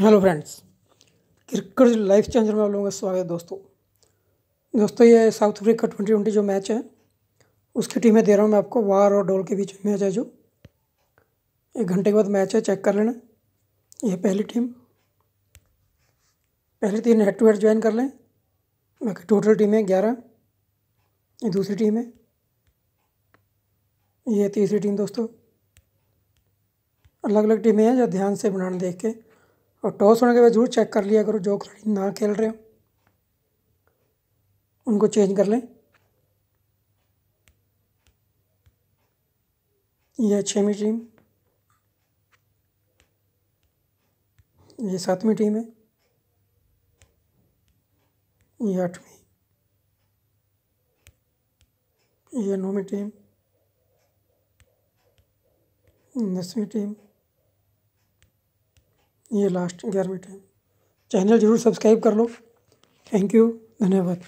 hello friends cricket life changer में आप लोगों का स्वागत है दोस्तों दोस्तों ये साउथ अफ्रीका ट्वेंटी ट्वेंटी जो मैच है उसकी टीमें दे रहा हूँ मैं आपको वार और डोल के बीच मैच है जो एक घंटे के बाद मैच है चेक कर लेना ये पहली टीम पहली तीन हेड टू हेड ज्वाइन कर लें बाकी टोटल टीम है ग्यारह ये दूसरी टीम है ये तीसरी टीम दोस्तों अलग अलग टीमें हैं जो ध्यान से बनाना देख के और टॉस होने के बाद जरूर चेक कर लिया करो जो खिलाड़ी ना खेल रहे हो उनको चेंज कर लें यह छवीं टीम ये सातवीं टीम है ये आठवीं ये नौवीं टीम दसवीं टीम ये लास्ट ग्यारहवीं टाइम चैनल ज़रूर सब्सक्राइब कर लो थैंक यू धन्यवाद